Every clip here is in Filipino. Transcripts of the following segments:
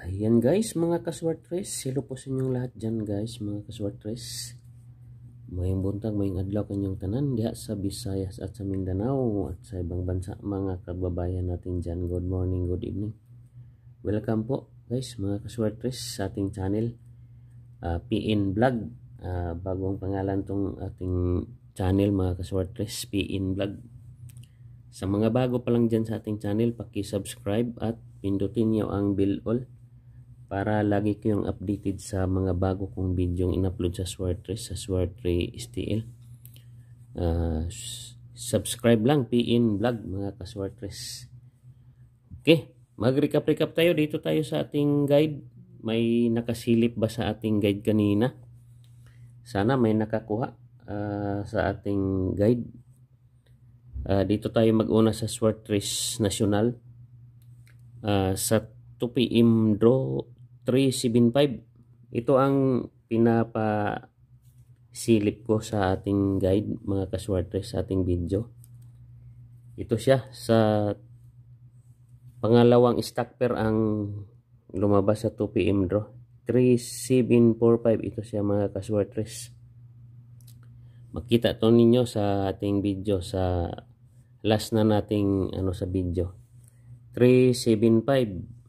Ayan guys mga kaswartres, hello po sa inyong lahat dyan guys mga kaswartres. Mayang buntag, mayang adlaw kanyang tanan diya sa Visayas at sa Mindanao at sa ibang bansa mga kababayan natin dyan. Good morning, good evening. Welcome po guys mga kaswartres sa ating channel uh, ah, PN Vlog. Uh, bagong pangalan tong ating channel mga kaswartres, PN Vlog. Sa mga bago pa lang dyan sa ating channel, subscribe at pindutin nyo ang bell all para lagi kayong updated sa mga bago kong video in-upload sa Swartray sa Swartray STL uh, ah, subscribe lang PN Vlog mga ka-Swartrays okay mag-recap-recap tayo dito tayo sa ating guide may nakasilip ba sa ating guide kanina sana may nakakuha uh, sa ating guide uh, dito tayo mag-una sa Swartrays National uh, sa 2 p.m. draw 375 ito ang pinapa silip ko sa ating guide mga kaswerte sa ating video ito siya sa pangalawang stock pair ang lumabas sa 2pm draw 3745 ito siya mga kaswertres makita to ninyo sa ating video sa last na nating ano sa video 375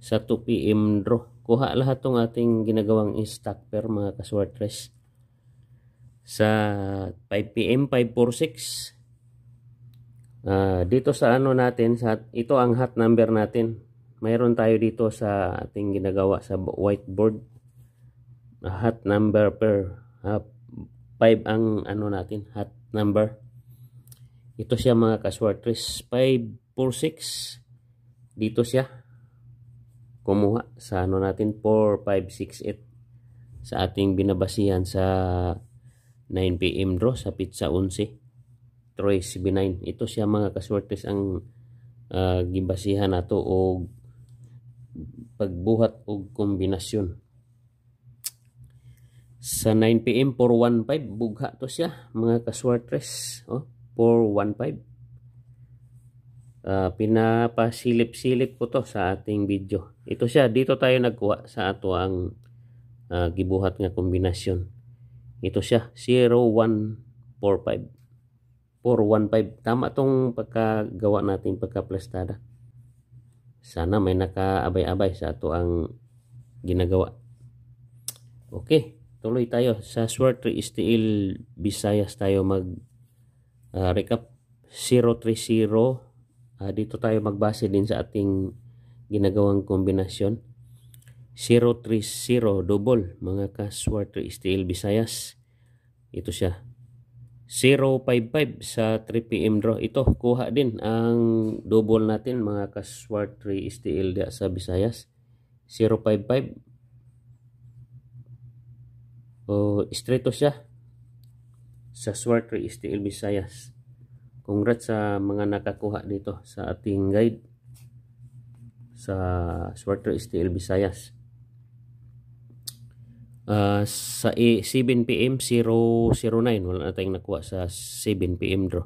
sa 2pm draw. Kuha lahat tong ating ginagawang stock pair mga kaswartres. Sa 5pm, 546. Uh, dito sa ano natin, sa, ito ang hot number natin. Mayroon tayo dito sa ating ginagawa sa whiteboard. hot ah, number per uh, ah, 5 ang ano natin, hot number. Ito siya mga kaswartres. 546. Dito siya kumuha sa ano natin 4, 5, 6, 8 sa ating binabasihan sa 9pm draw sa pizza 11 Troy CB9 ito siya mga kaswertes ang uh, gibasihan nato o pagbuhat og kombinasyon sa 9pm 415 bugha to siya mga kaswertes oh 415 uh, pinapasilip-silip ko to sa ating video. Ito siya, dito tayo nagkuha sa ato ang uh, gibuhat nga kombinasyon. Ito siya, 0145. 415. Tama tong pagkagawa natin pagkaplastada. Sana may nakaabay-abay sa ato ang ginagawa. Okay, tuloy tayo. Sa Sword 3 Steel Visayas tayo mag uh, recap 030 uh, dito tayo magbase din sa ating ginagawang kombinasyon 030 double mga kaswarte steel bisayas ito siya 055 sa 3pm draw ito kuha din ang double natin mga kaswarte steel dia sa bisayas 055 o oh, istreto siya sa Swart Steel Visayas Congrats sa mga nakakuha dito sa ating guide sa Swarter STL Visayas. Uh, sa 7pm 009 wala na tayong nakuha sa 7pm draw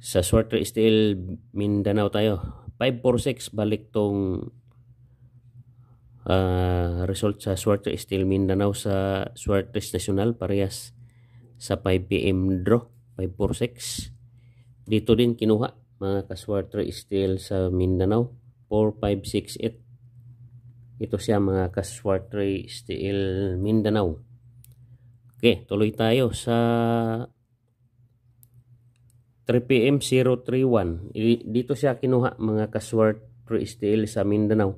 sa Swarter STL Mindanao tayo 546 balik tong uh, result sa Swarter Steel Mindanao sa Swarter National parehas sa 5pm draw 546 dito din kinuha mga kaswarter steel sa Mindanao 4568. Ito siya mga kaswarter steel Mindanao. Okay, tuloy tayo sa 3PM 031. Dito siya kinuha mga kaswarter steel sa Mindanao.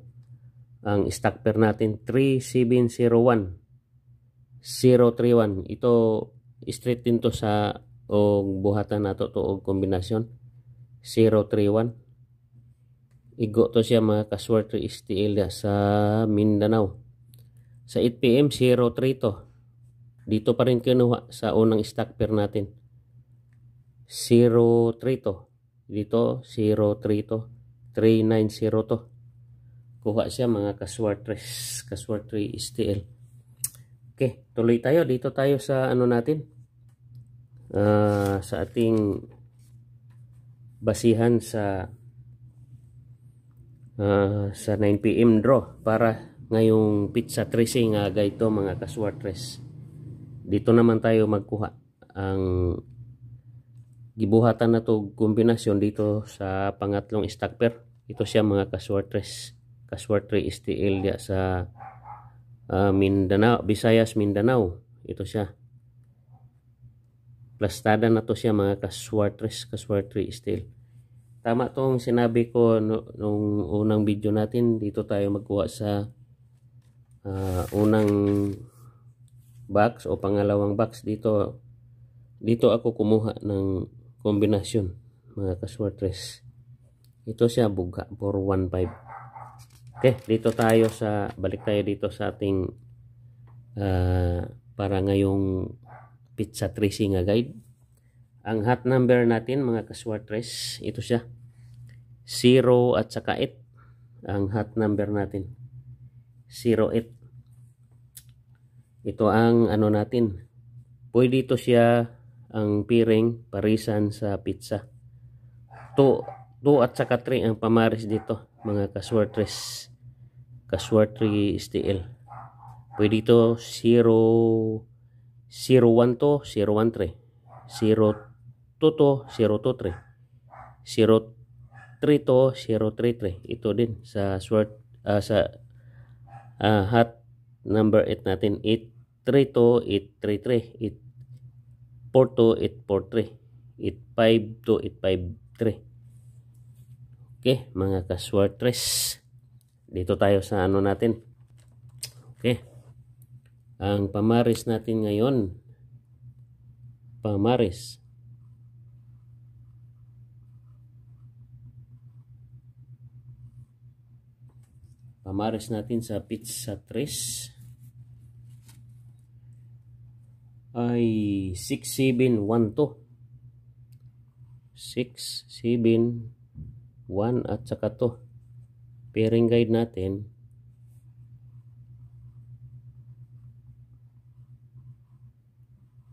Ang stock pair natin 3701 031. Ito straight din to sa o buhatan nato to og kombinasyon 031 igo to siya mga kaswar to STL sa Mindanao sa 8pm 03 to dito pa rin kinuha sa unang stock pair natin 03 to dito 03 to 390 to kuha siya mga kaswartres kaswartre STL okay tuloy tayo dito tayo sa ano natin uh, sa ating basihan sa uh, sa 9pm draw para ngayong pizza tracing nga uh, gayto mga kaswartres dito naman tayo magkuha ang gibuhatan na to kombinasyon dito sa pangatlong stack pair ito siya mga kaswartres kaswartre STL sa uh, Mindanao Visayas Mindanao ito siya plastada na to siya mga kaswartres, kaswartre steel. Tama tong sinabi ko no, nung unang video natin, dito tayo magkuha sa uh, unang box o pangalawang box dito. Dito ako kumuha ng kombinasyon mga kaswartres. Ito siya buga 415. Okay, dito tayo sa balik tayo dito sa ating uh, para ngayong pizza tracing nga guide. Ang hot number natin mga kaswartres, ito siya. 0 at saka 8 ang hot number natin. 08. Ito ang ano natin. Pwede ito siya ang piring parisan sa pizza. 2 2 at saka 3 ang pamaris dito mga kaswartres. Kaswartres STL. Pwede ito 0 01 to 013 02 to 023 03 to 033 ito din sa short uh, sa uh, hot number 8 natin 832 to 833 8 to 843 852 to 853 okay mga kaswartres dito tayo sa ano natin okay ang pamaris natin ngayon, pamaris. Pamaris natin sa pitch sa 3 ay 6712. 6, 1 at saka to. Pairing guide natin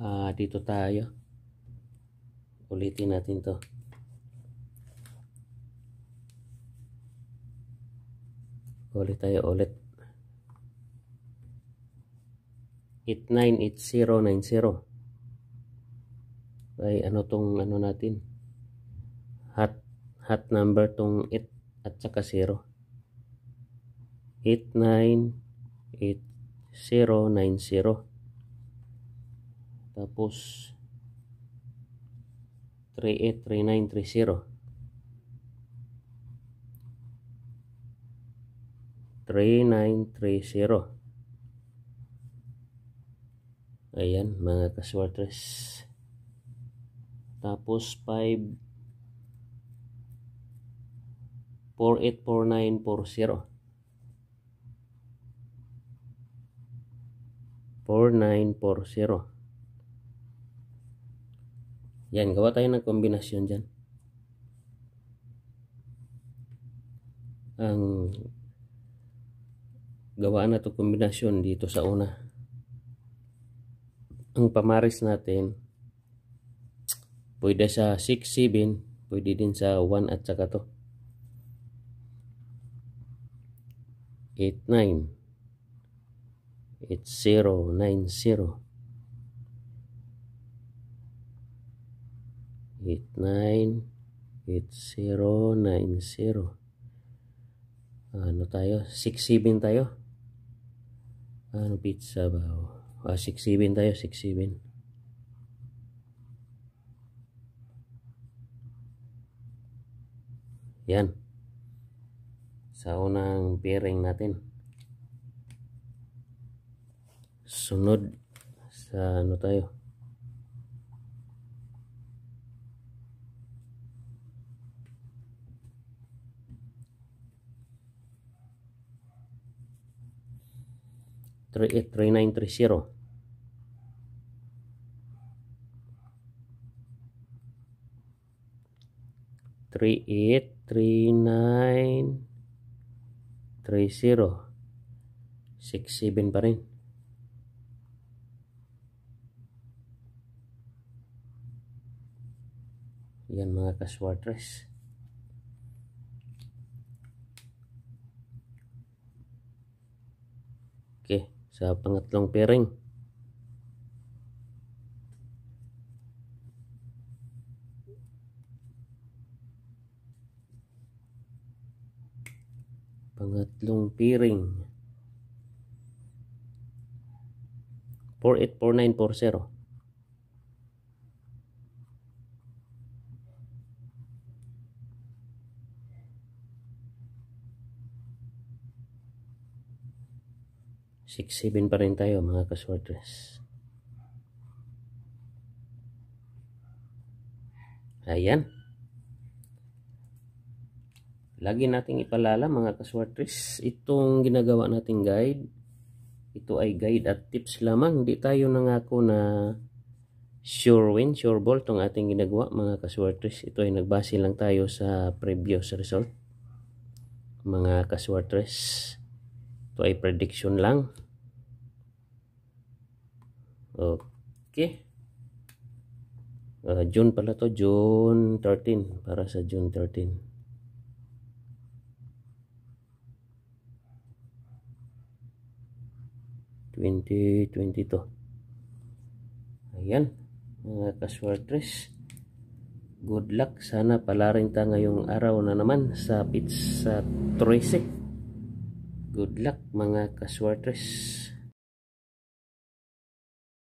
uh, dito tayo ulitin natin to ulit tayo ulit 898090 ay ano tong ano natin hot hot number tong 8 at saka 0 898090 tapos 383930 3930 Ayan mga kaswartres Tapos 5 484940 4940 yan, gawa tayo ng kombinasyon dyan. Ang gawaan na to kombinasyon dito sa una. Ang pamaris natin, pwede sa 6, 7, pwede din sa 1 at saka to. 8, 9, 8, 0, 9, 0. 8090 ano tayo 67 tayo ano pizza ba oh, ah, 67 tayo 67 yan sa unang pairing natin sunod sa ano tayo 38, 39, 30. Three pa rin. Yan mga kaswartres. sa pangatlong pairing. Pangatlong piring. 484940. 6-7 pa rin tayo mga kasortres. Ayan. Lagi nating ipalala mga kaswartres. Itong ginagawa nating guide, ito ay guide at tips lamang. Hindi tayo nangako na sure win, sure ball itong ating ginagawa mga kaswartres. Ito ay nagbase lang tayo sa previous result mga kaswartres. Ito ay prediction lang. Okay. Uh, June pala to. June 13. Para sa June 13. 2022 twenty to. Ayan, mga kaswertres good luck sana pala rin ta ngayong araw na naman sa pitch sa 13 Good luck mga kaswartres.